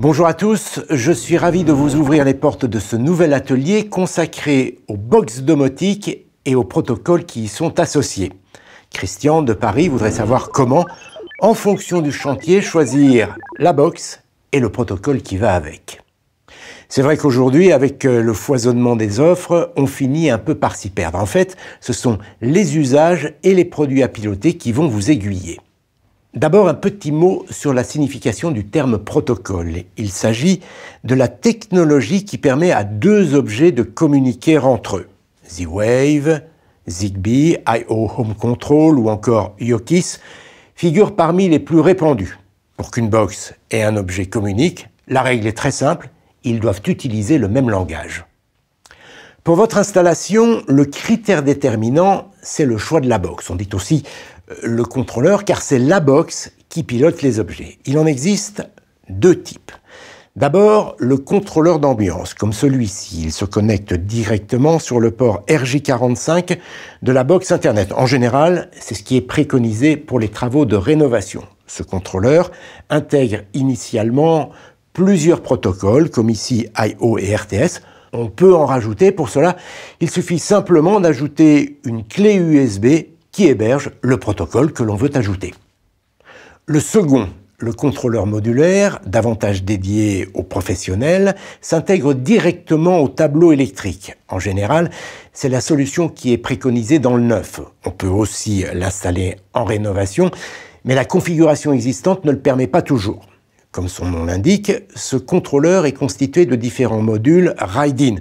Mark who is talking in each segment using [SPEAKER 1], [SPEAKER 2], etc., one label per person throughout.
[SPEAKER 1] Bonjour à tous, je suis ravi de vous ouvrir les portes de ce nouvel atelier consacré aux box domotiques et aux protocoles qui y sont associés. Christian de Paris voudrait savoir comment, en fonction du chantier, choisir la box et le protocole qui va avec. C'est vrai qu'aujourd'hui, avec euh, le foisonnement des offres, on finit un peu par s'y perdre. En fait, ce sont les usages et les produits à piloter qui vont vous aiguiller. D'abord un petit mot sur la signification du terme protocole. Il s'agit de la technologie qui permet à deux objets de communiquer entre eux. Z-Wave, Zigbee, IO Home Control ou encore Yokis figurent parmi les plus répandus. Pour qu'une box et un objet communiquent, la règle est très simple, ils doivent utiliser le même langage. Pour votre installation, le critère déterminant, c'est le choix de la box. On dit aussi le contrôleur, car c'est la box qui pilote les objets. Il en existe deux types. D'abord, le contrôleur d'ambiance, comme celui-ci. Il se connecte directement sur le port RJ45 de la box Internet. En général, c'est ce qui est préconisé pour les travaux de rénovation. Ce contrôleur intègre initialement plusieurs protocoles, comme ici IO et RTS. On peut en rajouter. Pour cela, il suffit simplement d'ajouter une clé USB héberge le protocole que l'on veut ajouter. Le second, le contrôleur modulaire, davantage dédié aux professionnels, s'intègre directement au tableau électrique. En général, c'est la solution qui est préconisée dans le neuf. On peut aussi l'installer en rénovation, mais la configuration existante ne le permet pas toujours. Comme son nom l'indique, ce contrôleur est constitué de différents modules ride-in,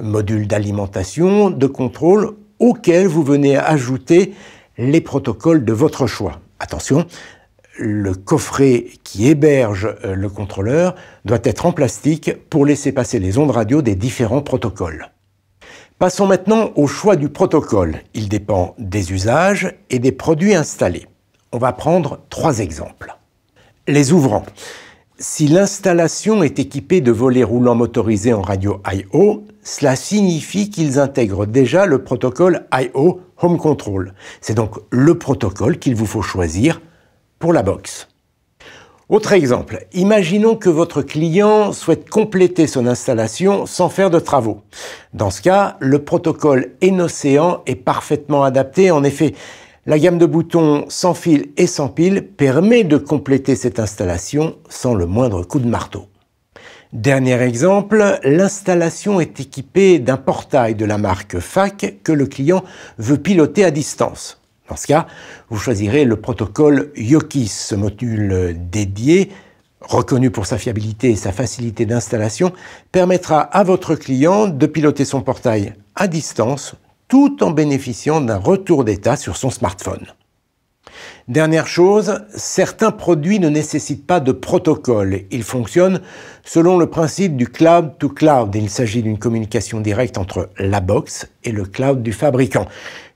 [SPEAKER 1] modules d'alimentation, de contrôle auquel vous venez ajouter les protocoles de votre choix. Attention, le coffret qui héberge euh, le contrôleur doit être en plastique pour laisser passer les ondes radio des différents protocoles. Passons maintenant au choix du protocole. Il dépend des usages et des produits installés. On va prendre trois exemples. Les ouvrants. Si l'installation est équipée de volets roulants motorisés en radio I.O., cela signifie qu'ils intègrent déjà le protocole I.O. Home Control. C'est donc le protocole qu'il vous faut choisir pour la box. Autre exemple, imaginons que votre client souhaite compléter son installation sans faire de travaux. Dans ce cas, le protocole Enocéan est parfaitement adapté. En effet, la gamme de boutons sans fil et sans pile permet de compléter cette installation sans le moindre coup de marteau. Dernier exemple, l'installation est équipée d'un portail de la marque FAC que le client veut piloter à distance. Dans ce cas, vous choisirez le protocole Yokis, ce module dédié, reconnu pour sa fiabilité et sa facilité d'installation, permettra à votre client de piloter son portail à distance tout en bénéficiant d'un retour d'état sur son smartphone. Dernière chose, certains produits ne nécessitent pas de protocole. Ils fonctionnent selon le principe du cloud to cloud. Il s'agit d'une communication directe entre la box et le cloud du fabricant.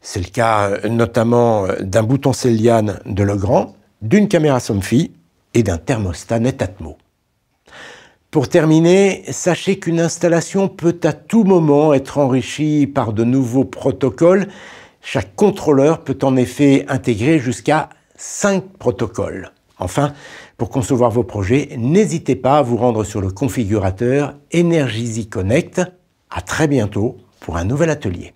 [SPEAKER 1] C'est le cas euh, notamment euh, d'un bouton Céliane de Legrand, d'une caméra Somfy et d'un thermostat Netatmo. Pour terminer, sachez qu'une installation peut à tout moment être enrichie par de nouveaux protocoles. Chaque contrôleur peut en effet intégrer jusqu'à 5 protocoles. Enfin, pour concevoir vos projets, n'hésitez pas à vous rendre sur le configurateur Energizy Connect. À très bientôt pour un nouvel atelier.